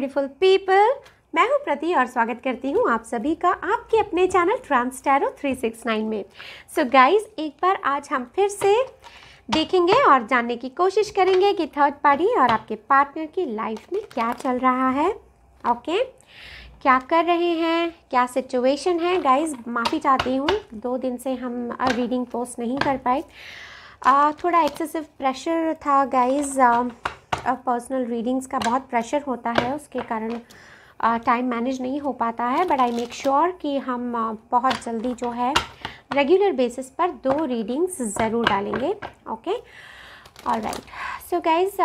Beautiful people मैं हूं प्रति और स्वागत करती हूं आप सभी का आपके अपने चैनल ट्रांसटैरो 369 में सो so गाइस एक बार आज हम फिर से देखेंगे और जानने की कोशिश करेंगे कि थर्ड पार्टी और आपके पार्टनर की लाइफ में क्या चल रहा है ओके okay? क्या कर रहे हैं क्या सिचुएशन है गाइस माफ़ी चाहती हूँ दो दिन से हम रीडिंग पोस्ट नहीं कर पाए थोड़ा एक्सेसिव प्रेशर था गाइज़ ऑफ पर्सनल रीडिंग्स का बहुत प्रेशर होता है उसके कारण टाइम uh, मैनेज नहीं हो पाता है बट आई मेक श्योर कि हम uh, बहुत जल्दी जो है रेगुलर बेसिस पर दो रीडिंग्स ज़रूर डालेंगे ओके और राइट सो गाइज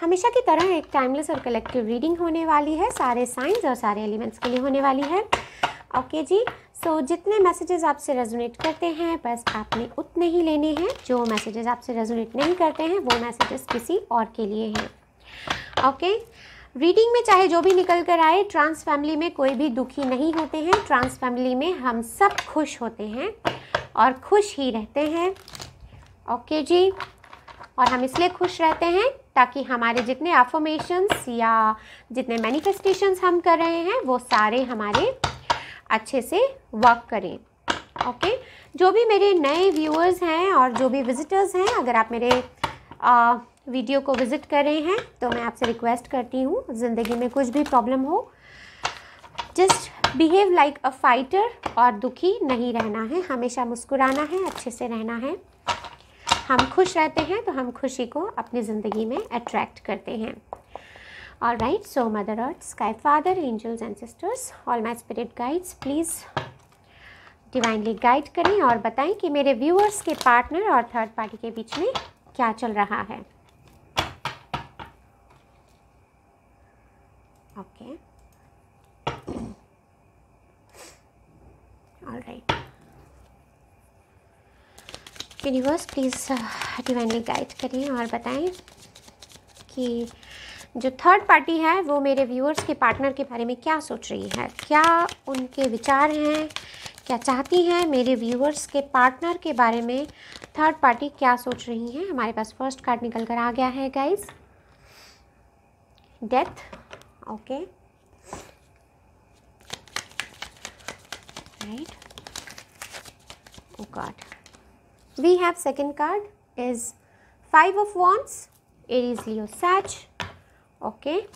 हमेशा की तरह एक टाइमलेस और कलेक्टिव रीडिंग होने वाली है सारे साइंस और सारे एलिमेंट्स के लिए होने वाली है ओके okay जी सो so, जितने मैसेजेस आपसे रेजोनेट करते हैं बस आपने उतने ही लेने हैं जो मैसेजेस आपसे रेजोनेट नहीं करते हैं वो मैसेजेस किसी और के लिए हैं ओके okay? रीडिंग में चाहे जो भी निकल कर आए ट्रांस फैमिली में कोई भी दुखी नहीं होते हैं ट्रांस फैमिली में हम सब खुश होते हैं और खुश ही रहते हैं ओके okay जी और हम इसलिए खुश रहते हैं ताकि हमारे जितने अफॉर्मेशंस या जितने मैनिफेस्टेशंस हम कर रहे हैं वो सारे हमारे अच्छे से वर्क करें ओके okay? जो भी मेरे नए व्यूअर्स हैं और जो भी विज़िटर्स हैं अगर आप मेरे आ, वीडियो को विज़िट कर रहे हैं तो मैं आपसे रिक्वेस्ट करती हूँ ज़िंदगी में कुछ भी प्रॉब्लम हो just behave like a fighter और दुखी नहीं रहना है हमेशा मुस्कुराना है अच्छे से रहना है हम खुश रहते हैं तो हम खुशी को अपनी ज़िंदगी में अट्रैक्ट करते हैं All right, so Mother Earth, Sky Father, angels, ancestors, all my spirit guides, please divinely guide करें और बताएं कि मेरे व्यूअर्स के पार्टनर और थर्ड पार्टी के बीच में क्या चल रहा है okay alright universe please divinely guide करें और बताएं कि जो थर्ड पार्टी है वो मेरे व्यूअर्स के पार्टनर के बारे में क्या सोच रही है क्या उनके विचार हैं क्या चाहती हैं मेरे व्यूअर्स के पार्टनर के बारे में थर्ड पार्टी क्या सोच रही हैं हमारे पास फर्स्ट कार्ड निकल कर आ गया है guys death okay right oh card we have second card is five of wands aries Leo सैच okay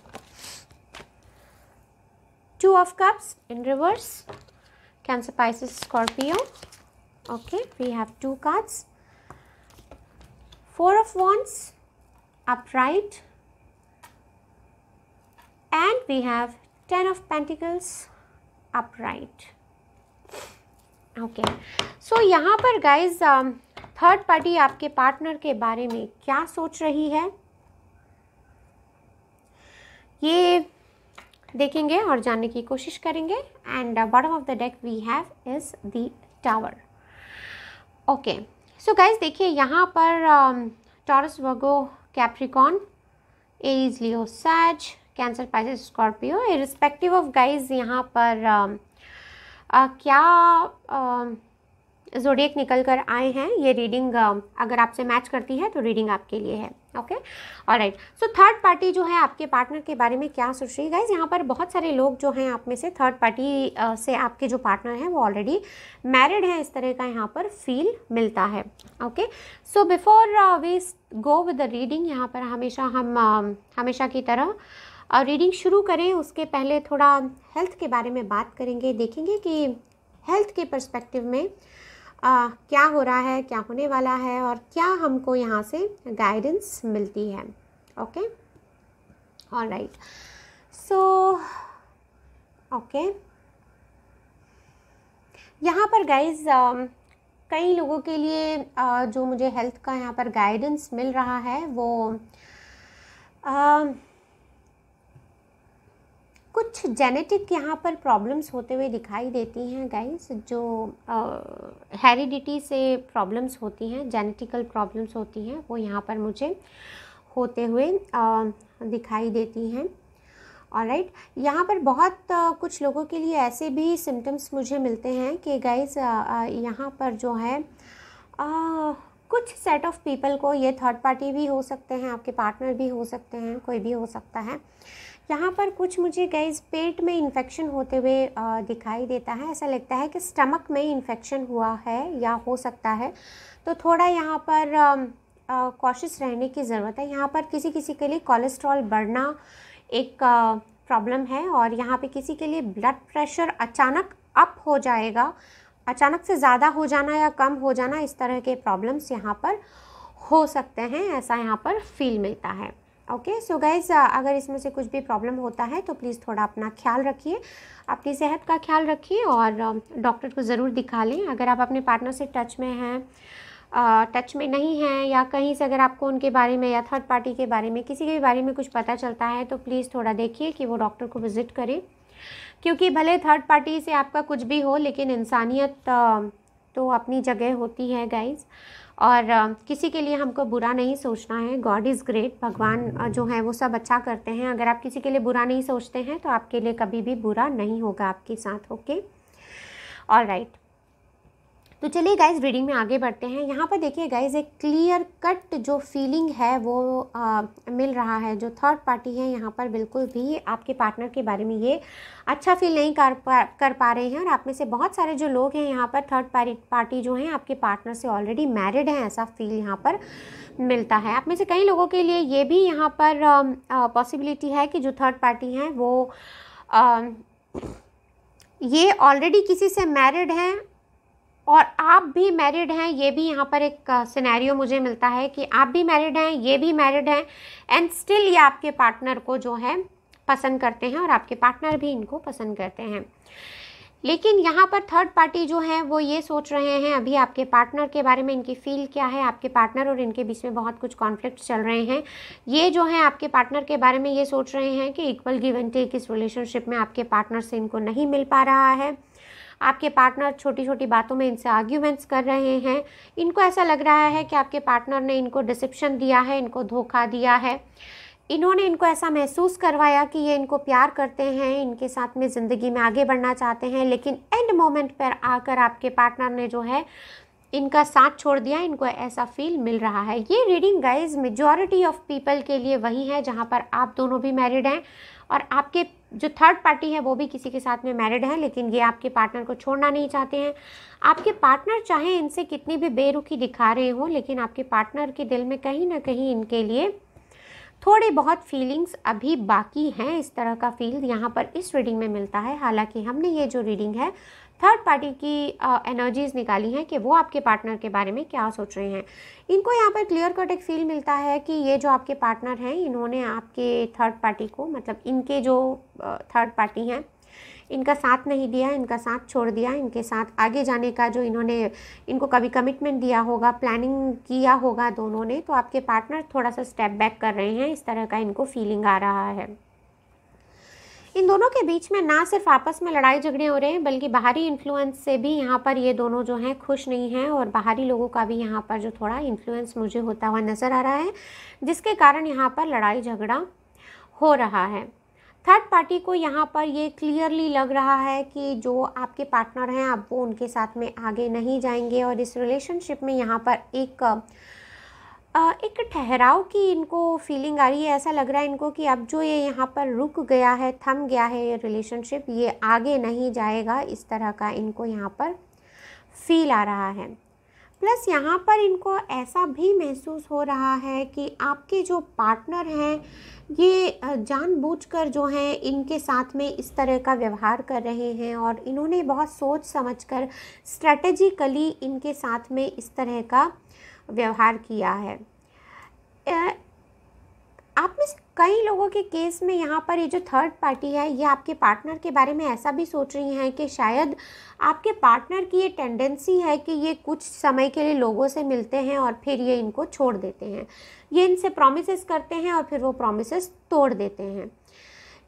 two of cups in reverse cancer pisces scorpio okay we have two cards four of wands upright and we have ten of pentacles upright okay okay. So so, यहाँ पर guys third party आपके partner के बारे में क्या सोच रही है ये देखेंगे और जानने की कोशिश करेंगे and bottom of the deck we have is the tower okay so guys देखिए यहाँ पर Taurus Virgo Capricorn Aries Leo सैज Cancer Pisces Scorpio irrespective of guys यहाँ पर uh, uh, क्या जोडियक um, निकल कर आए हैं ये रीडिंग um, अगर आपसे मैच करती है तो रीडिंग आपके लिए है ओके और राइट सो थर्ड पार्टी जो है आपके पार्टनर के बारे में क्या सोच रही है गाइज यहाँ पर बहुत सारे लोग जो हैं आप में से थर्ड पार्टी से आपके जो पार्टनर हैं वो ऑलरेडी मैरिड हैं इस तरह का यहाँ पर फील मिलता है okay so before we go with the reading यहाँ पर हमेशा हम uh, हमेशा की तरह रीडिंग uh, शुरू करें उसके पहले थोड़ा हेल्थ के बारे में बात करेंगे देखेंगे कि हेल्थ के परस्पेक्टिव में आ, क्या हो रहा है क्या होने वाला है और क्या हमको यहाँ से गाइडेंस मिलती है okay all right so okay यहाँ पर गाइज um, कई लोगों के लिए आ, जो मुझे हेल्थ का यहाँ पर गाइडेंस मिल रहा है वो आ, कुछ जेनेटिक यहाँ पर प्रॉब्लम्स होते हुए दिखाई देती हैं गाइस जो हेरिडिटी से प्रॉब्लम्स होती हैं जेनेटिकल प्रॉब्लम्स होती हैं वो यहाँ पर मुझे होते हुए आ, दिखाई देती हैं और राइट यहाँ पर बहुत आ, कुछ लोगों के लिए ऐसे भी सिम्टम्स मुझे मिलते हैं कि गाइस यहाँ पर जो है आ, कुछ सेट ऑफ पीपल को ये थर्ड पार्टी भी हो सकते हैं आपके पार्टनर भी हो सकते हैं कोई भी हो सकता है यहाँ पर कुछ मुझे गैस पेट में इन्फेक्शन होते हुए दिखाई देता है ऐसा लगता है कि स्टमक में इन्फेक्शन हुआ है या हो सकता है तो थोड़ा यहाँ पर कॉशियस रहने की ज़रूरत है यहाँ पर किसी किसी के लिए कोलेस्ट्रॉल बढ़ना एक प्रॉब्लम है और यहाँ पे किसी के लिए ब्लड प्रेशर अचानक अप हो जाएगा अचानक से ज़्यादा हो जाना या कम हो जाना इस तरह के प्रॉब्लम्स यहाँ पर हो सकते हैं ऐसा यहाँ पर फील मिलता है ओके सो गाइज अगर इसमें से कुछ भी प्रॉब्लम होता है तो प्लीज़ थोड़ा अपना ख्याल रखिए अपनी सेहत का ख्याल रखिए और डॉक्टर um, को ज़रूर दिखा लें अगर आप अपने पार्टनर से टच में हैं टच uh, में नहीं हैं या कहीं से अगर आपको उनके बारे में या थर्ड पार्टी के बारे में किसी के भी बारे में कुछ पता चलता है तो प्लीज़ थोड़ा देखिए कि वो डॉक्टर को विज़िट करें क्योंकि भले थर्ड पार्टी से आपका कुछ भी हो लेकिन इंसानियत uh, तो अपनी जगह होती है गाइज़ और किसी के लिए हमको बुरा नहीं सोचना है गॉड इज़ ग्रेट भगवान जो है वो सब अच्छा करते हैं अगर आप किसी के लिए बुरा नहीं सोचते हैं तो आपके लिए कभी भी बुरा नहीं होगा आपके साथ ओके ऑल राइट तो चलिए गाइज रीडिंग में आगे बढ़ते हैं यहाँ पर देखिए गाइज एक क्लियर कट जो फीलिंग है वो आ, मिल रहा है जो थर्ड पार्टी है यहाँ पर बिल्कुल भी आपके पार्टनर के बारे में ये अच्छा फील नहीं कर पा कर पा रहे हैं और आप में से बहुत सारे जो लोग हैं यहाँ पर थर्ड पार्टी जो हैं आपके पार्टनर से ऑलरेडी मैरिड हैं ऐसा फील यहाँ पर मिलता है आप में से कई लोगों के लिए ये भी यहाँ पर पॉसिबिलिटी है कि जो थर्ड पार्टी हैं वो आ, ये ऑलरेडी किसी से मैरिड हैं और आप भी मैरिड हैं ये भी यहाँ पर एक सिनेरियो uh, मुझे मिलता है कि आप भी मैरिड हैं ये भी मैरिड हैं एंड स्टिल ये आपके पार्टनर को जो है पसंद करते हैं और आपके पार्टनर भी इनको पसंद करते हैं लेकिन यहाँ पर थर्ड पार्टी जो है वो ये सोच रहे हैं अभी आपके पार्टनर के बारे में इनकी फील क्या है आपके पार्टनर और इनके बीच में बहुत कुछ कॉन्फ्लिक्ट चल रहे हैं ये जो है आपके पार्टनर के बारे में ये सोच रहे हैं कि इक्वल गिव एंड टेक इस रिलेशनशिप में आपके पार्टनर से इनको नहीं मिल पा रहा है आपके पार्टनर छोटी छोटी बातों में इनसे आर्ग्यूमेंट्स कर रहे हैं इनको ऐसा लग रहा है कि आपके पार्टनर ने इनको डिसिप्शन दिया है इनको धोखा दिया है इन्होंने इनको ऐसा महसूस करवाया कि ये इनको प्यार करते हैं इनके साथ में ज़िंदगी में आगे बढ़ना चाहते हैं लेकिन एंड मोमेंट पर आकर आपके पार्टनर ने जो है इनका साथ छोड़ दिया इनको ऐसा फील मिल रहा है ये reading guys majority of people के लिए वही है जहाँ पर आप दोनों भी मैरिड हैं और आपके जो थर्ड पार्टी है वो भी किसी के साथ में मैरिड है लेकिन ये आपके पार्टनर को छोड़ना नहीं चाहते हैं आपके पार्टनर चाहे इनसे कितनी भी बेरुखी दिखा रहे हों लेकिन आपके पार्टनर के दिल में कहीं ना कहीं इनके लिए थोड़े बहुत फीलिंग्स अभी बाकी हैं इस तरह का फील यहाँ पर इस रीडिंग में मिलता है हालांकि हमने ये जो रीडिंग है थर्ड पार्टी की एनर्जीज निकाली हैं कि वो आपके पार्टनर के बारे में क्या सोच रहे हैं इनको यहाँ पर क्लियर कट एक फील मिलता है कि ये जो आपके पार्टनर हैं इन्होंने आपके थर्ड पार्टी को मतलब इनके जो थर्ड पार्टी हैं इनका साथ नहीं दिया इनका साथ छोड़ दिया इनके साथ आगे जाने का जो इन्होंने इनको कभी कमिटमेंट दिया होगा प्लानिंग किया होगा दोनों ने तो आपके पार्टनर थोड़ा सा स्टेप बैक कर रहे हैं इस तरह का इनको फीलिंग आ रहा है इन दोनों के बीच में ना सिर्फ आपस में लड़ाई झगड़े हो रहे हैं बल्कि बाहरी इन्फ्लुएंस से भी यहाँ पर ये दोनों जो हैं खुश नहीं हैं और बाहरी लोगों का भी यहाँ पर जो थोड़ा इन्फ्लुएंस मुझे होता हुआ नज़र आ रहा है जिसके कारण यहाँ पर लड़ाई झगड़ा हो रहा है थर्ड पार्टी को यहाँ पर ये क्लियरली लग रहा है कि जो आपके पार्टनर हैं आप वो उनके साथ में आगे नहीं जाएंगे और इस रिलेशनशिप में यहाँ पर एक एक ठहराव की इनको फीलिंग आ रही है ऐसा लग रहा है इनको कि अब जो ये यहाँ पर रुक गया है थम गया है ये रिलेशनशिप ये आगे नहीं जाएगा इस तरह का इनको यहाँ पर फील आ रहा है प्लस यहाँ पर इनको ऐसा भी महसूस हो रहा है कि आपके जो पार्टनर हैं ये जानबूझकर जो हैं इनके साथ में इस तरह का व्यवहार कर रहे हैं और इन्होंने बहुत सोच समझकर स्ट्रेटजिकली इनके साथ में इस तरह का व्यवहार किया है आप में से कई लोगों के केस में यहाँ पर ये जो थर्ड पार्टी है ये आपके पार्टनर के बारे में ऐसा भी सोच रही हैं कि शायद आपके पार्टनर की ये टेंडेंसी है कि ये कुछ समय के लिए लोगों से मिलते हैं और फिर ये इनको छोड़ देते हैं ये इनसे प्रोमिस करते हैं और फिर वो प्रोमिस तोड़ देते हैं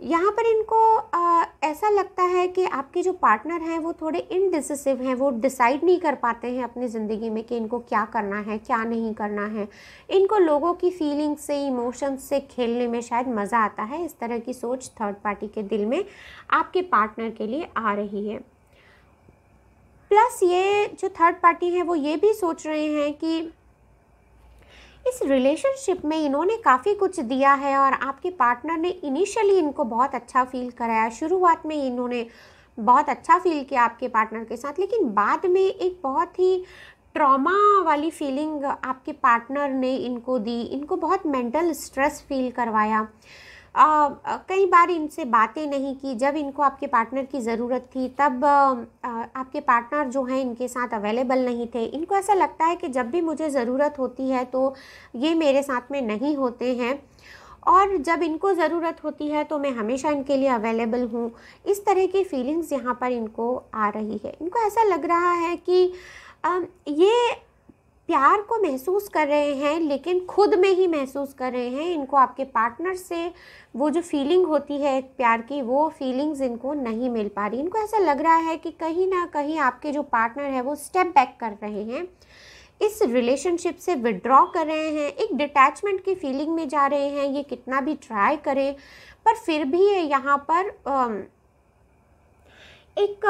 यहाँ पर इनको आ, ऐसा लगता है कि आपके जो पार्टनर हैं वो थोड़े इनडिसिसिव हैं वो डिसाइड नहीं कर पाते हैं अपनी ज़िंदगी में कि इनको क्या करना है क्या नहीं करना है इनको लोगों की फीलिंग्स से इमोशंस से खेलने में शायद मज़ा आता है इस तरह की सोच थर्ड पार्टी के दिल में आपके पार्टनर के लिए आ रही है प्लस ये जो थर्ड पार्टी है वो ये भी सोच रहे हैं कि इस रिलेशनशिप में इन्होंने काफ़ी कुछ दिया है और आपके पार्टनर ने इनिशियली इनको बहुत अच्छा फील कराया शुरुआत में इन्होंने बहुत अच्छा फील किया आपके पार्टनर के साथ लेकिन बाद में एक बहुत ही ट्रॉमा वाली फीलिंग आपके पार्टनर ने इनको दी इनको बहुत मेंटल स्ट्रेस फील करवाया कई बार इनसे बातें नहीं की जब इनको आपके पार्टनर की ज़रूरत थी तब आ, आपके पार्टनर जो हैं इनके साथ अवेलेबल नहीं थे इनको ऐसा लगता है कि जब भी मुझे ज़रूरत होती है तो ये मेरे साथ में नहीं होते हैं और जब इनको ज़रूरत होती है तो मैं हमेशा इनके लिए अवेलेबल हूँ इस तरह की फीलिंग्स यहाँ पर इनको आ रही है इनको ऐसा लग रहा है कि ये प्यार को महसूस कर रहे हैं लेकिन खुद में ही महसूस कर रहे हैं इनको आपके पार्टनर से वो जो फीलिंग होती है प्यार की वो फीलिंग्स इनको नहीं मिल पा रही इनको ऐसा लग रहा है कि कहीं ना कहीं आपके जो पार्टनर है वो स्टेप बैक कर रहे हैं इस रिलेशनशिप से विड्रॉ कर रहे हैं एक डिटैचमेंट की फीलिंग में जा रहे हैं ये कितना भी ट्राई करें पर फिर भी यहाँ पर एक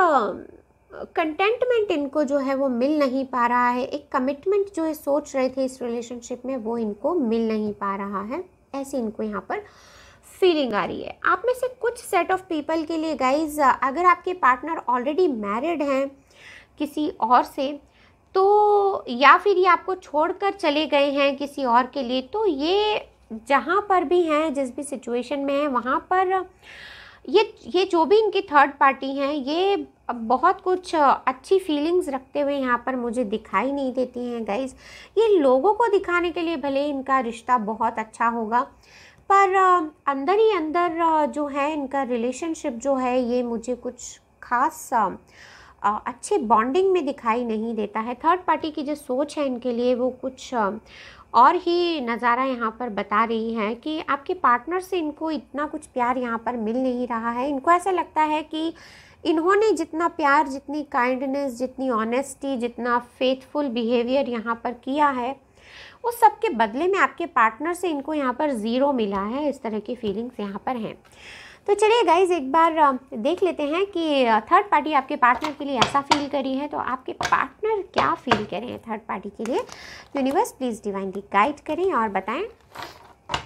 कंटेंटमेंट इनको जो है वो मिल नहीं पा रहा है एक कमिटमेंट जो है सोच रहे थे इस रिलेशनशिप में वो इनको मिल नहीं पा रहा है ऐसी इनको यहाँ पर फीलिंग आ रही है आप में से कुछ सेट ऑफ पीपल के लिए गाइज अगर आपके पार्टनर ऑलरेडी मैरिड हैं किसी और से तो या फिर ये आपको छोड़कर चले गए हैं किसी और के लिए तो ये जहाँ पर भी हैं जिस भी सिचुएशन में हैं वहाँ पर ये ये जो भी इनकी थर्ड पार्टी हैं ये अब बहुत कुछ अच्छी फीलिंग्स रखते हुए यहाँ पर मुझे दिखाई नहीं देती हैं गाइज ये लोगों को दिखाने के लिए भले इनका रिश्ता बहुत अच्छा होगा पर अंदर ही अंदर जो है इनका रिलेशनशिप जो है ये मुझे कुछ खास अच्छे बॉन्डिंग में दिखाई नहीं देता है थर्ड पार्टी की जो सोच है इनके लिए वो कुछ और ही नज़ारा यहाँ पर बता रही है कि आपके पार्टनर से इनको इतना कुछ प्यार यहाँ पर मिल नहीं रहा है इनको ऐसा लगता है कि इन्होंने जितना प्यार जितनी काइंडनेस जितनी ऑनेस्टी जितना फेथफुल बिहेवियर यहाँ पर किया है उस सब के बदले में आपके पार्टनर से इनको यहाँ पर ज़ीरो मिला है इस तरह की फीलिंग्स यहाँ पर हैं तो चलिए गाइज एक बार देख लेते हैं कि थर्ड पार्टी आपके पार्टनर के लिए ऐसा फील करी है तो आपके पार्टनर क्या फील करें थर्ड पार्टी के लिए यूनिवर्स प्लीज़ डिवाइनली गाइड करें और बताएं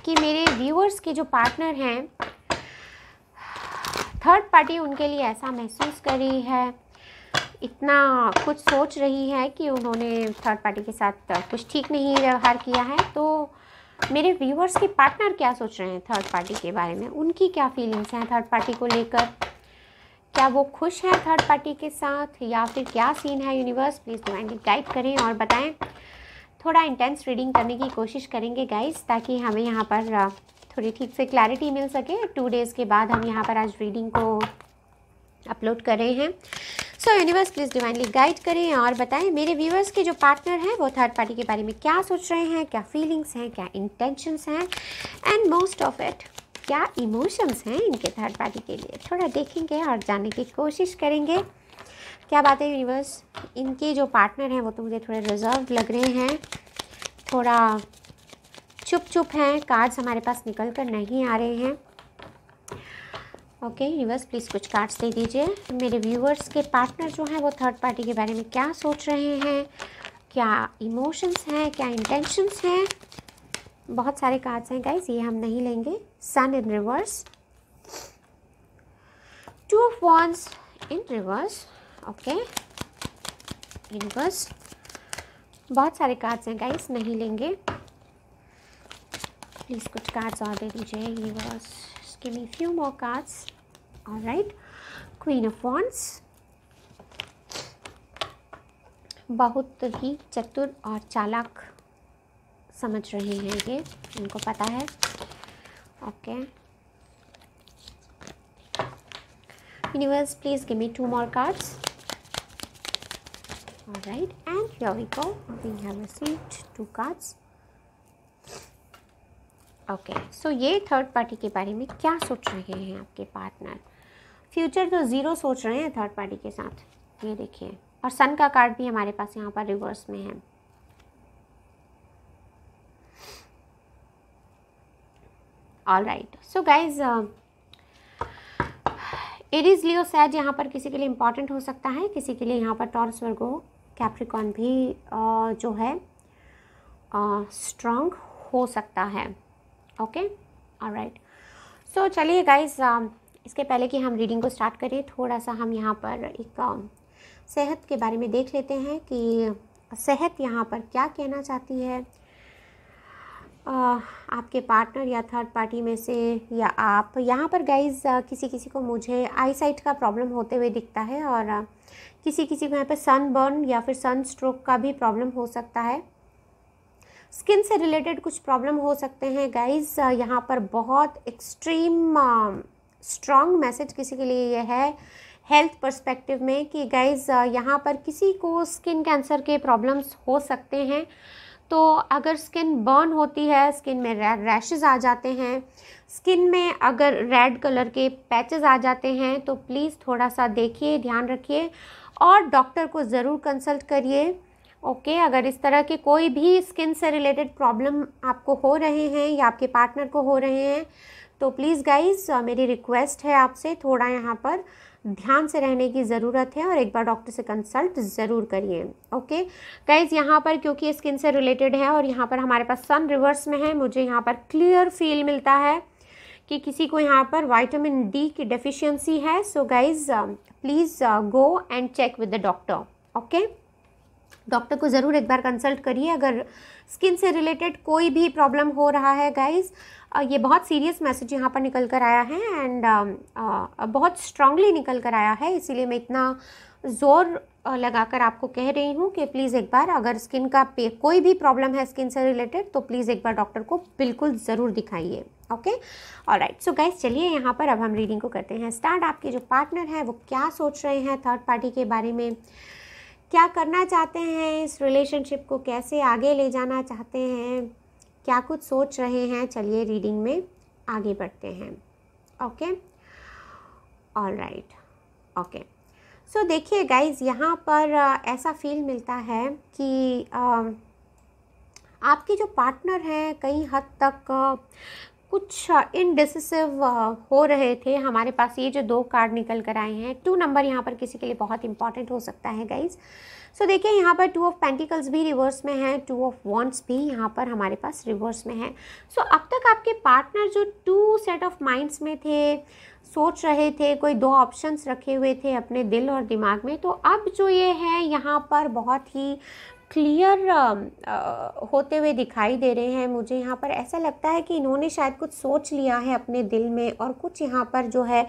कि मेरे व्यूअर्स के जो पार्टनर हैं थर्ड पार्टी उनके लिए ऐसा महसूस कर रही है इतना कुछ सोच रही है कि उन्होंने थर्ड पार्टी के साथ कुछ ठीक नहीं व्यवहार किया है तो मेरे व्यूवर्स के पार्टनर क्या सोच रहे हैं थर्ड पार्टी के बारे में उनकी क्या फीलिंग्स हैं थर्ड पार्टी को लेकर क्या वो खुश हैं थर्ड पार्टी के साथ या फिर क्या सीन है यूनिवर्स प्लीज़ डिवाइनली गाइड करें और बताएं थोड़ा इंटेंस रीडिंग करने की कोशिश करेंगे गाइस ताकि हमें यहाँ पर थोड़ी ठीक से क्लैरिटी मिल सके टू डेज़ के बाद हम यहाँ पर आज रीडिंग को अपलोड कर रहे हैं so universe please divinely guide करें और बताएं मेरे व्यूअर्स के जो पार्टनर हैं वो थर्ड पार्टी के बारे में क्या सोच रहे हैं क्या फीलिंग्स हैं क्या इंटेंशंस हैं एंड मोस्ट ऑफ इट क्या इमोशंस हैं इनके थर्ड पार्टी के लिए थोड़ा देखेंगे और जानने की कोशिश करेंगे क्या बात है यूनिवर्स इनके जो पार्टनर हैं वो तो मुझे थोड़े रिजर्व लग रहे हैं थोड़ा चुप चुप हैं कार्ड्स हमारे पास निकल कर नहीं आ रहे हैं ओके यूनिवर्स प्लीज़ कुछ कार्ड्स दे दीजिए मेरे व्यूअर्स के पार्टनर जो हैं वो थर्ड पार्टी के बारे में क्या सोच रहे हैं क्या इमोशंस हैं क्या इंटेंशंस हैं बहुत सारे कार्ड्स हैं गाइज ये हम नहीं लेंगे sun in reverse two of wands in reverse okay universe बहुत सारे कार्ड्स हैं गाइज नहीं लेंगे प्लीज़ कुछ कार्ड्स और दे दीजिए ही was give me few more cards और राइट क्वीन ऑफ wands बहुत ही चतुर और चालाक समझ रहे हैं ये उनको पता है okay universe please give me two more cards right and here we we have received two cards okay so ये थर्ड पार्टी के बारे में क्या सोच रहे हैं आपके पार्टनर फ्यूचर तो ज़ीरो सोच रहे हैं थर्ड पार्टी के साथ ये देखिए और सन का कार्ड भी हमारे पास यहाँ पर रिवर्स में है all right so guys is Leo सैज यहाँ पर किसी के लिए इम्पॉर्टेंट हो सकता है किसी के लिए यहाँ पर टॉर्स वर्गो कैप्रिकॉन भी uh, जो है स्ट्रांग uh, हो सकता है ओके और राइट सो चलिए गाइज um, इसके पहले कि हम रीडिंग को स्टार्ट करें थोड़ा सा हम यहाँ पर एक um, सेहत के बारे में देख लेते हैं कि सेहत यहाँ पर क्या कहना चाहती है आपके पार्टनर या थर्ड पार्टी में से या आप यहाँ पर गाइज uh, किसी किसी को मुझे आईसाइट का प्रॉब्लम होते हुए दिखता है और uh, किसी किसी को यहाँ पर सन बर्न या फिर सन स्ट्रोक का भी प्रॉब्लम हो सकता है स्किन से रिलेटेड कुछ प्रॉब्लम हो सकते हैं गाइज यहाँ पर बहुत एक्सट्रीम स्ट्रॉन्ग मैसेज किसी के लिए यह है हेल्थ पर्सपेक्टिव में कि गाइज यहाँ पर किसी को स्किन कैंसर के प्रॉब्लम्स हो सकते हैं तो अगर स्किन बर्न होती है स्किन में रैशेज़ आ जाते हैं स्किन में अगर रेड कलर के पैचेस आ जाते हैं तो प्लीज़ थोड़ा सा देखिए ध्यान रखिए और डॉक्टर को ज़रूर कंसल्ट करिए ओके okay, अगर इस तरह के कोई भी स्किन से रिलेटेड प्रॉब्लम आपको हो रहे हैं या आपके पार्टनर को हो रहे हैं तो प्लीज़ गाइज मेरी रिक्वेस्ट है आपसे थोड़ा यहाँ पर ध्यान से रहने की ज़रूरत है और एक बार डॉक्टर से कंसल्ट ज़रूर करिए ओके गाइज यहाँ पर क्योंकि स्किन से रिलेटेड है और यहाँ पर हमारे पास सन रिवर्स में है मुझे यहाँ पर क्लियर फील मिलता है कि किसी को यहाँ पर वाइटामिन डी की डेफिशिएंसी है so guys please go and check with the doctor okay doctor को ज़रूर एक बार कंसल्ट करिए अगर स्किन से रिलेटेड कोई भी प्रॉब्लम हो रहा है गाइस ये बहुत सीरियस मैसेज यहाँ पर निकल कर आया है एंड बहुत स्ट्रांगली निकल कर आया है इसीलिए मैं इतना ज़ोर लगाकर आपको कह रही हूँ कि प्लीज़ एक बार अगर स्किन का पे कोई भी प्रॉब्लम है स्किन से रिलेटेड तो प्लीज़ एक बार डॉक्टर को बिल्कुल ज़रूर दिखाइए ओके और राइट सो गाइज चलिए यहाँ पर अब हम रीडिंग को करते हैं स्टार्ट आपके जो पार्टनर हैं वो क्या सोच रहे हैं थर्ड पार्टी के बारे में क्या करना चाहते हैं इस रिलेशनशिप को कैसे आगे ले जाना चाहते हैं क्या कुछ सोच रहे हैं चलिए रीडिंग में आगे बढ़ते हैं okay all right okay so देखिए गाइज यहाँ पर ऐसा फील मिलता है कि आपके जो पार्टनर हैं कई हद तक कुछ इनडिसिसिव हो रहे थे हमारे पास ये जो दो कार्ड निकल कर आए हैं टू नंबर यहाँ पर किसी के लिए बहुत इंपॉर्टेंट हो सकता है गाइज सो so, देखिए यहाँ पर टू ऑफ पेंटिकल्स भी रिवर्स में है टू ऑफ वॉन्ट्स भी यहाँ पर हमारे पास रिवर्स में है सो so, अब तक आपके पार्टनर जो टू सेट ऑफ माइंड्स में थे सोच रहे थे कोई दो ऑप्शंस रखे हुए थे अपने दिल और दिमाग में तो अब जो ये है यहाँ पर बहुत ही क्लियर um, uh, होते हुए दिखाई दे रहे हैं मुझे यहाँ पर ऐसा लगता है कि इन्होंने शायद कुछ सोच लिया है अपने दिल में और कुछ यहाँ पर जो है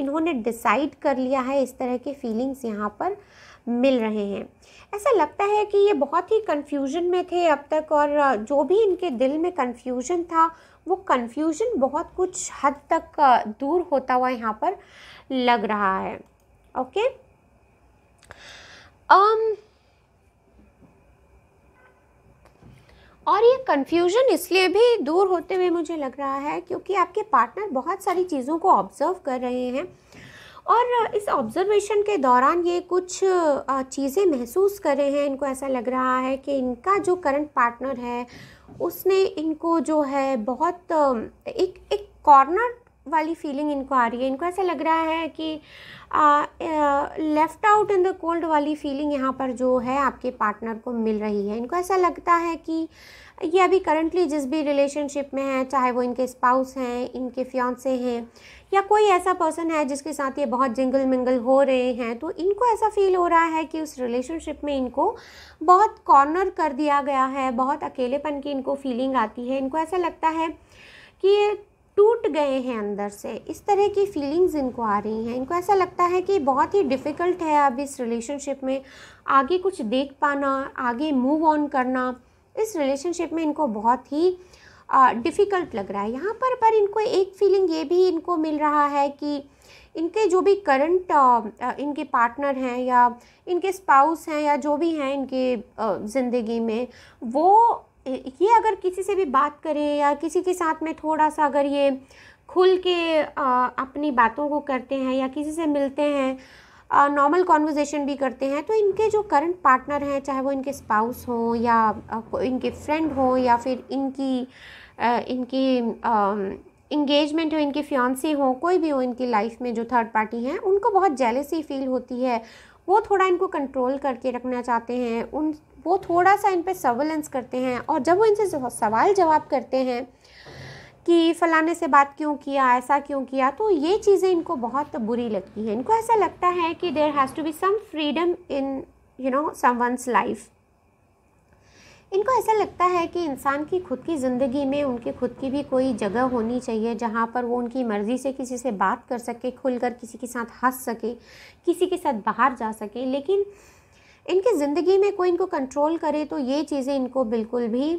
इन्होंने डिसाइड कर लिया है इस तरह के फीलिंग्स यहाँ पर मिल रहे हैं ऐसा लगता है कि ये बहुत ही कन्फ्यूजन में थे अब तक और uh, जो भी इनके दिल में कन्फ्यूजन था वो कन्फ्यूजन बहुत कुछ हद तक uh, दूर होता हुआ यहाँ पर लग रहा है ओके okay? um, और ये कन्फ्यूजन इसलिए भी दूर होते हुए मुझे लग रहा है क्योंकि आपके पार्टनर बहुत सारी चीज़ों को ऑब्ज़र्व कर रहे हैं और इस ऑब्ज़र्वेशन के दौरान ये कुछ चीज़ें महसूस कर रहे हैं इनको ऐसा लग रहा है कि इनका जो करंट पार्टनर है उसने इनको जो है बहुत एक एक कॉर्नर वाली फीलिंग इनको आ रही है इनको ऐसा लग रहा है कि left out in the cold वाली फीलिंग यहाँ पर जो है आपके पार्टनर को मिल रही है इनको ऐसा लगता है कि ये अभी करंटली जिस भी रिलेशनशिप में है चाहे वो इनके स्पाउस हैं इनके फ्योंसे हैं या कोई ऐसा पर्सन है जिसके साथ ये बहुत जिंगल मिंगल हो रहे हैं तो इनको ऐसा फील हो रहा है कि उस रिलेशनशिप में इनको बहुत कॉर्नर कर दिया गया है बहुत अकेलेपन की इनको फीलिंग आती है इनको ऐसा लगता है कि ये टूट गए हैं अंदर से इस तरह की फीलिंग्स इनको आ रही हैं इनको ऐसा लगता है कि बहुत ही डिफ़िकल्ट है अब इस रिलेशनशिप में आगे कुछ देख पाना आगे मूव ऑन करना इस रिलेशनशिप में इनको बहुत ही डिफ़िकल्ट लग रहा है यहाँ पर पर इनको एक फीलिंग ये भी इनको मिल रहा है कि इनके जो भी करंट इनके पार्टनर हैं या इनके स्पाउस हैं या जो भी हैं इनके ज़िंदगी में वो ये अगर किसी से भी बात करें या किसी के साथ में थोड़ा सा अगर ये खुल के अपनी बातों को करते हैं या किसी से मिलते हैं नॉर्मल कॉन्वर्जेसन भी करते हैं तो इनके जो करंट पार्टनर हैं चाहे वो इनके स्पाउस हो या इनके फ्रेंड हो या फिर इनकी इनकी इंगेजमेंट हो इनके फ्योन्से हो कोई भी हो इनकी लाइफ में जो थर्ड पार्टी हैं उनको बहुत जेलसी फील होती है वो थोड़ा इनको कंट्रोल करके रखना चाहते हैं उन वो थोड़ा सा इन पर सर्वेलेंस करते हैं और जब वो इनसे सवाल जवाब करते हैं कि फ़लाने से बात क्यों किया ऐसा क्यों किया तो ये चीज़ें इनको बहुत बुरी लगती हैं इनको ऐसा लगता है कि there has to be some freedom in you know some life इनको ऐसा लगता है कि इंसान की खुद की ज़िंदगी में उनके खुद की भी कोई जगह होनी चाहिए जहाँ पर वो उनकी मर्ज़ी से किसी से बात कर सके खुलकर किसी के साथ हंस सके किसी के साथ बाहर जा सके लेकिन इनकी ज़िंदगी में कोई इनको कंट्रोल करे तो ये चीज़ें इनको बिल्कुल भी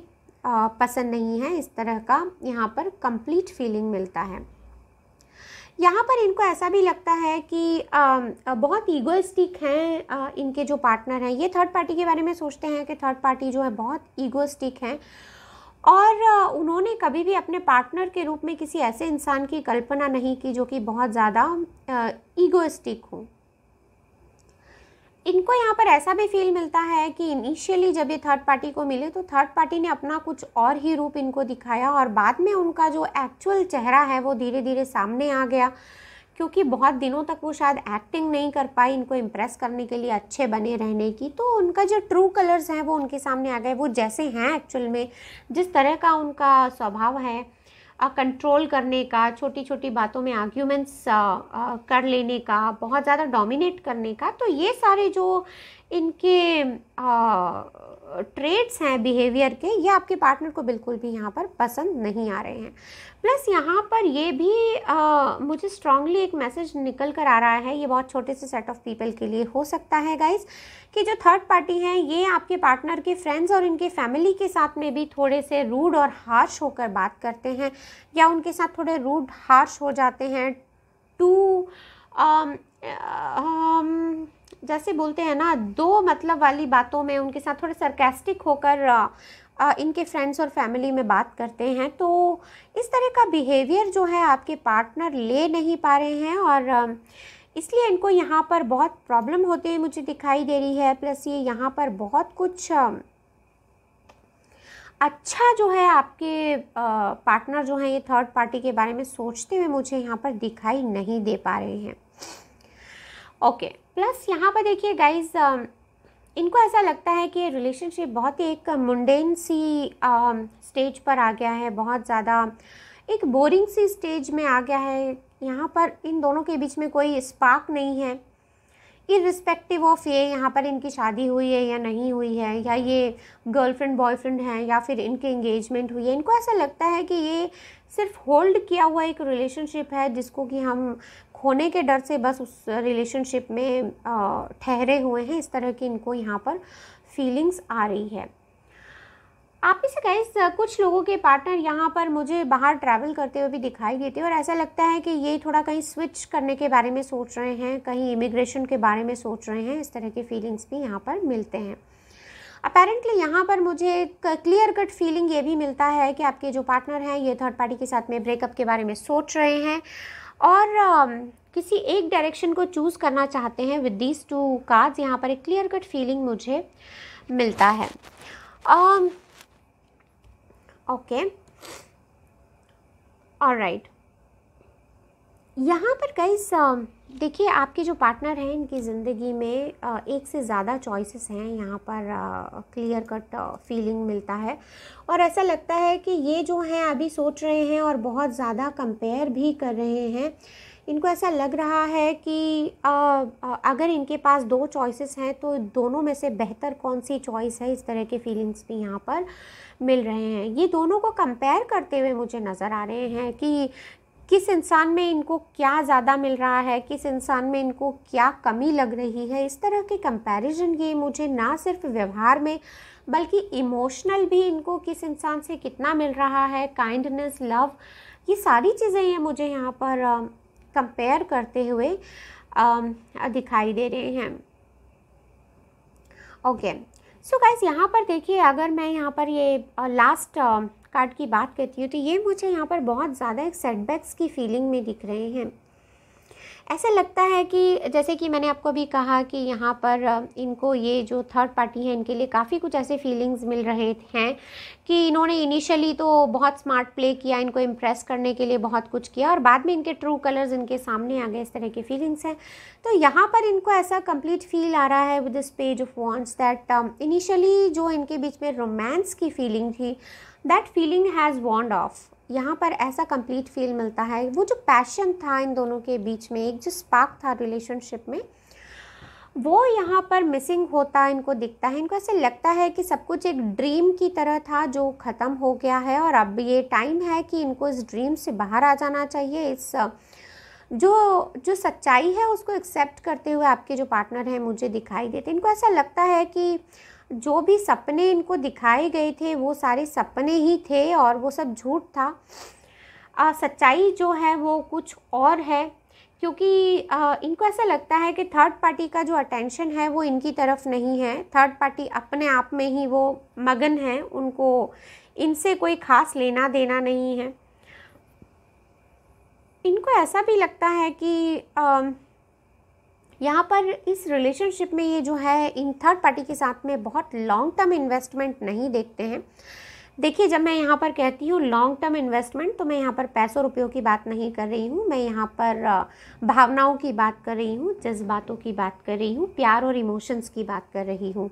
आ, पसंद नहीं है इस तरह का यहाँ पर कंप्लीट फीलिंग मिलता है यहाँ पर इनको ऐसा भी लगता है कि आ, बहुत ईगोस्टिक हैं इनके जो पार्टनर हैं ये थर्ड पार्टी के बारे में सोचते हैं कि थर्ड पार्टी जो है बहुत ईगोस्टिक हैं और उन्होंने कभी भी अपने पार्टनर के रूप में किसी ऐसे इंसान की कल्पना नहीं की जो कि बहुत ज़्यादा ईगोस्टिक हो इनको यहाँ पर ऐसा भी फील मिलता है कि इनिशियली जब ये थर्ड पार्टी को मिले तो थर्ड पार्टी ने अपना कुछ और ही रूप इनको दिखाया और बाद में उनका जो एक्चुअल चेहरा है वो धीरे धीरे सामने आ गया क्योंकि बहुत दिनों तक वो शायद एक्टिंग नहीं कर पाई इनको इम्प्रेस करने के लिए अच्छे बने रहने की तो उनका जो ट्रू कलर्स हैं वो उनके सामने आ गए वो जैसे हैं एक्चुअल में जिस तरह का उनका स्वभाव है कंट्रोल करने का छोटी छोटी बातों में आर्ग्यूमेंट्स कर लेने का बहुत ज़्यादा डोमिनेट करने का तो ये सारे जो इनके आ, ट्रेड्स हैं बिहेवियर के ये आपके पार्टनर को बिल्कुल भी यहाँ पर पसंद नहीं आ रहे हैं प्लस यहाँ पर ये भी आ, मुझे स्ट्रांगली एक मैसेज निकल कर आ रहा है ये बहुत छोटे से सेट ऑफ पीपल के लिए हो सकता है गाइस कि जो थर्ड पार्टी हैं ये आपके पार्टनर के फ्रेंड्स और इनके फैमिली के साथ में भी थोड़े से रूड और हार्श होकर बात करते हैं या उनके साथ थोड़े रूड हार्श हो जाते हैं टू जैसे बोलते हैं ना दो मतलब वाली बातों में उनके साथ थोड़े सरकेस्टिक होकर इनके फ्रेंड्स और फैमिली में बात करते हैं तो इस तरह का बिहेवियर जो है आपके पार्टनर ले नहीं पा रहे हैं और इसलिए इनको यहाँ पर बहुत प्रॉब्लम होती है मुझे दिखाई दे रही है प्लस ये यहाँ पर बहुत कुछ अच्छा जो है आपके पार्टनर जो हैं ये थर्ड पार्टी के बारे में सोचते हुए मुझे यहाँ पर दिखाई नहीं दे पा रहे हैं ओके प्लस यहाँ पर देखिए गाइज um, इनको ऐसा लगता है कि रिलेशनशिप बहुत ही एक मुंडेन सी स्टेज um, पर आ गया है बहुत ज़्यादा एक बोरिंग सी स्टेज में आ गया है यहाँ पर इन दोनों के बीच में कोई स्पार्क नहीं है इरिस्पेक्टिव ऑफ ये यहाँ पर इनकी शादी हुई है या नहीं हुई है या ये गर्लफ्रेंड बॉयफ्रेंड हैं या फिर इनके इंगेजमेंट हुई है इनको ऐसा लगता है कि ये सिर्फ होल्ड किया हुआ एक रिलेशनशिप है जिसको कि हम खोने के डर से बस उस रिलेशनशिप में ठहरे हुए हैं इस तरह की इनको यहाँ पर फीलिंग्स आ रही है आप में से गए कुछ लोगों के पार्टनर यहाँ पर मुझे बाहर ट्रैवल करते हुए भी दिखाई देते हैं और ऐसा लगता है कि ये थोड़ा कहीं स्विच करने के बारे में सोच रहे हैं कहीं इमिग्रेशन के बारे में सोच रहे हैं इस तरह के फीलिंग्स भी यहाँ पर मिलते हैं अपेरेंटली यहाँ पर मुझे एक क्लियर कट फीलिंग ये भी मिलता है कि आपके जो पार्टनर हैं ये थर्ड पार्टी के साथ में ब्रेकअप के बारे में सोच रहे हैं और um, किसी एक डायरेक्शन को चूज़ करना चाहते हैं विद दीज टू कार्ड्स यहाँ पर एक क्लियर कट फीलिंग मुझे मिलता है um, ओके और राइट यहाँ पर कई um, देखिए आपके जो पार्टनर हैं इनकी ज़िंदगी में uh, एक से ज़्यादा चॉइसेस हैं यहाँ पर क्लियर कट फीलिंग मिलता है और ऐसा लगता है कि ये जो हैं अभी सोच रहे हैं और बहुत ज़्यादा कंपेयर भी कर रहे हैं इनको ऐसा लग रहा है कि आ, अगर इनके पास दो चॉइसेस हैं तो दोनों में से बेहतर कौन सी चॉइस है इस तरह के फीलिंग्स भी यहाँ पर मिल रहे हैं ये दोनों को कंपेयर करते हुए मुझे नज़र आ रहे हैं कि किस इंसान में इनको क्या ज़्यादा मिल रहा है किस इंसान में इनको क्या कमी लग रही है इस तरह के कंपैरिजन ये मुझे ना सिर्फ व्यवहार में बल्कि इमोशनल भी इनको किस इंसान से कितना मिल रहा है काइंडनेस लव ये सारी चीज़ें ये मुझे यहाँ पर कंपेयर करते हुए दिखाई दे रहे हैं ओके सो गाइज यहाँ पर देखिए अगर मैं यहाँ पर ये लास्ट कार्ड की बात करती हूँ तो ये मुझे यहाँ पर बहुत ज़्यादा एक सेटबैक्स की फीलिंग में दिख रहे हैं ऐसा लगता है कि जैसे कि मैंने आपको भी कहा कि यहाँ पर इनको ये जो थर्ड पार्टी है इनके लिए काफ़ी कुछ ऐसे फीलिंग्स मिल रहे हैं कि इन्होंने इनिशियली तो बहुत स्मार्ट प्ले किया इनको इम्प्रेस करने के लिए बहुत कुछ किया और बाद में इनके ट्रू कलर्स इनके सामने आ गए इस तरह के फीलिंग्स हैं तो यहाँ पर इनको ऐसा कंप्लीट फील आ रहा है with this page of wands that initially जो इनके बीच में रोमांस की फीलिंग थी that feeling has waned off यहाँ पर ऐसा कंप्लीट फील मिलता है वो जो पैशन था इन दोनों के बीच में एक जो स्पार्क था रिलेशनशिप में वो यहाँ पर मिसिंग होता इनको दिखता है इनको ऐसे लगता है कि सब कुछ एक ड्रीम की तरह था जो ख़त्म हो गया है और अब ये टाइम है कि इनको इस ड्रीम से बाहर आ जाना चाहिए इस जो जो सच्चाई है उसको एक्सेप्ट करते हुए आपके जो पार्टनर हैं मुझे दिखाई देते इनको ऐसा लगता है कि जो भी सपने इनको दिखाए गए थे वो सारे सपने ही थे और वो सब झूठ था आ, सच्चाई जो है वो कुछ और है क्योंकि आ, इनको ऐसा लगता है कि थर्ड पार्टी का जो अटेंशन है वो इनकी तरफ नहीं है थर्ड पार्टी अपने आप में ही वो मगन है उनको इनसे कोई ख़ास लेना देना नहीं है इनको ऐसा भी लगता है कि यहाँ पर इस रिलेशनशिप में ये जो है इन थर्ड पार्टी के साथ में बहुत लॉन्ग टर्म इन्वेस्टमेंट नहीं देखते हैं देखिए जब मैं यहाँ पर कहती हूँ लॉन्ग टर्म इन्वेस्टमेंट तो मैं यहाँ पर पैसों रुपयों की बात नहीं कर रही हूँ मैं यहाँ पर भावनाओं की बात कर रही हूँ जज्बातों की बात कर रही हूँ प्यार और इमोशंस की बात कर रही हूँ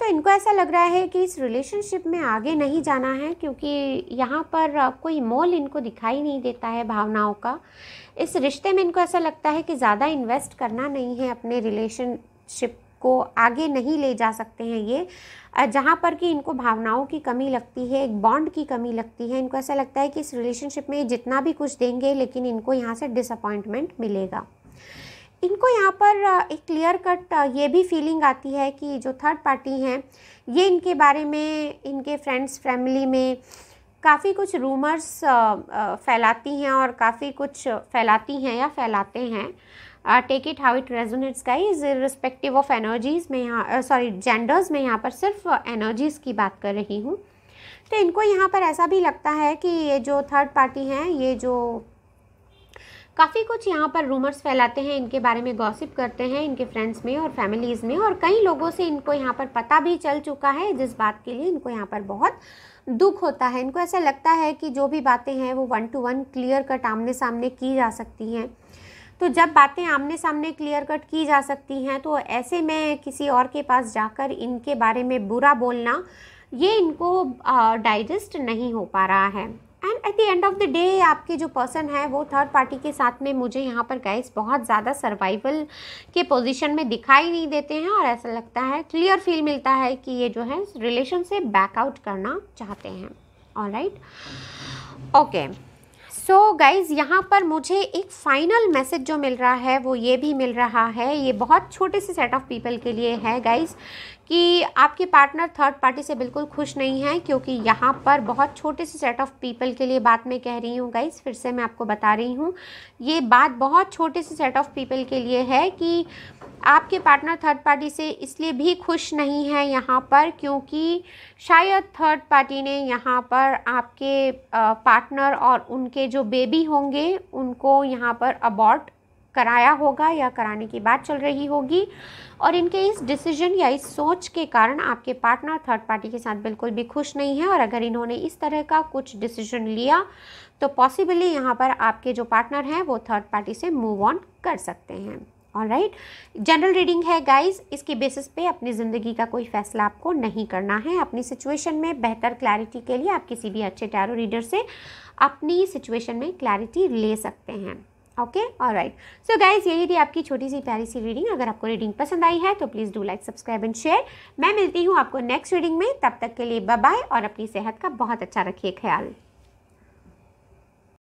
तो इनको ऐसा लग रहा है कि इस रिलेशनशिप में आगे नहीं जाना है क्योंकि यहाँ पर कोई मोल इनको दिखाई नहीं देता है भावनाओं का इस रिश्ते में इनको ऐसा लगता है कि ज़्यादा इन्वेस्ट करना नहीं है अपने रिलेशनशिप को आगे नहीं ले जा सकते हैं ये जहाँ पर कि इनको भावनाओं की कमी लगती है एक बॉन्ड की कमी लगती है इनको ऐसा लगता है कि इस रिलेशनशिप में जितना भी कुछ देंगे लेकिन इनको यहाँ से डिसअपॉइंटमेंट मिलेगा इनको यहाँ पर एक क्लियर कट ये भी फीलिंग आती है कि जो थर्ड पार्टी हैं ये इनके बारे में इनके फ्रेंड्स फैमिली में काफ़ी कुछ रूमर्स फैलाती हैं और काफ़ी कुछ फैलाती हैं या फैलाते हैं take it how it resonates का इज रिस्पेक्टिव ऑफ एनर्जीज़ में यहाँ सॉरी जेंडर्स में यहाँ पर सिर्फ एनर्जीज़ की बात कर रही हूँ तो इनको यहाँ पर ऐसा भी लगता है कि ये जो थर्ड पार्टी हैं ये जो काफ़ी कुछ यहाँ पर रूमर्स फैलाते हैं इनके बारे में गॉसिप करते हैं इनके फ्रेंड्स में और फैमिलीज़ में और कई लोगों से इनको यहाँ पर पता भी चल चुका है जिस बात के लिए इनको यहाँ पर बहुत दुख होता है इनको ऐसा लगता है कि जो भी बातें हैं वो one two one clear cut आमने सामने की जा सकती हैं तो जब बातें आमने सामने क्लियर कट की जा सकती हैं तो ऐसे में किसी और के पास जाकर इनके बारे में बुरा बोलना ये इनको डाइजेस्ट नहीं हो पा रहा है and at the end of the day आपके जो पर्सन है वो थर्ड पार्टी के साथ में मुझे यहाँ पर गाइस बहुत ज़्यादा सर्वाइवल के पोजीशन में दिखाई नहीं देते हैं और ऐसा लगता है क्लियर फील मिलता है कि ये जो है रिलेशन से बैकआउट करना चाहते हैं all right okay so guys यहाँ पर मुझे एक फ़ाइनल मैसेज जो मिल रहा है वो ये भी मिल रहा है ये बहुत छोटे से सेट ऑफ पीपल के लिए है गाइज़ कि आपके पार्टनर थर्ड पार्टी से बिल्कुल खुश नहीं है क्योंकि यहाँ पर बहुत छोटे से सेट ऑफ पीपल के लिए बात मैं कह रही हूँ गाइस फिर से मैं आपको बता रही हूँ ये बात बहुत छोटे से सेट ऑफ पीपल के लिए है कि आपके पार्टनर थर्ड पार्टी से इसलिए भी खुश नहीं है यहाँ पर क्योंकि शायद थर्ड पार्टी ने यहाँ पर आपके पार्टनर और उनके जो बेबी होंगे उनको यहाँ पर अबॉर्ट कराया होगा या कराने की बात चल रही होगी और इनके इस डिसीजन या इस सोच के कारण आपके पार्टनर थर्ड पार्टी के साथ बिल्कुल भी खुश नहीं है और अगर इन्होंने इस तरह का कुछ डिसीजन लिया तो पॉसिबली यहाँ पर आपके जो पार्टनर हैं वो थर्ड पार्टी से मूव ऑन कर सकते हैं ऑल राइट जनरल रीडिंग है गाइज इसके बेसिस पे अपनी ज़िंदगी का कोई फैसला आपको नहीं करना है अपनी सिचुएशन में बेहतर क्लैरिटी के लिए आप किसी भी अच्छे टैरो रीडर से अपनी सिचुएशन में क्लैरिटी ले सकते हैं ओके और राइट सो गाइज यही थी आपकी छोटी सी प्यारी सी रीडिंग अगर आपको रीडिंग पसंद आई है तो please do like subscribe and share मैं मिलती हूँ आपको नेक्स्ट रीडिंग में तब तक के लिए बाय और अपनी सेहत का बहुत अच्छा रखिए ख्याल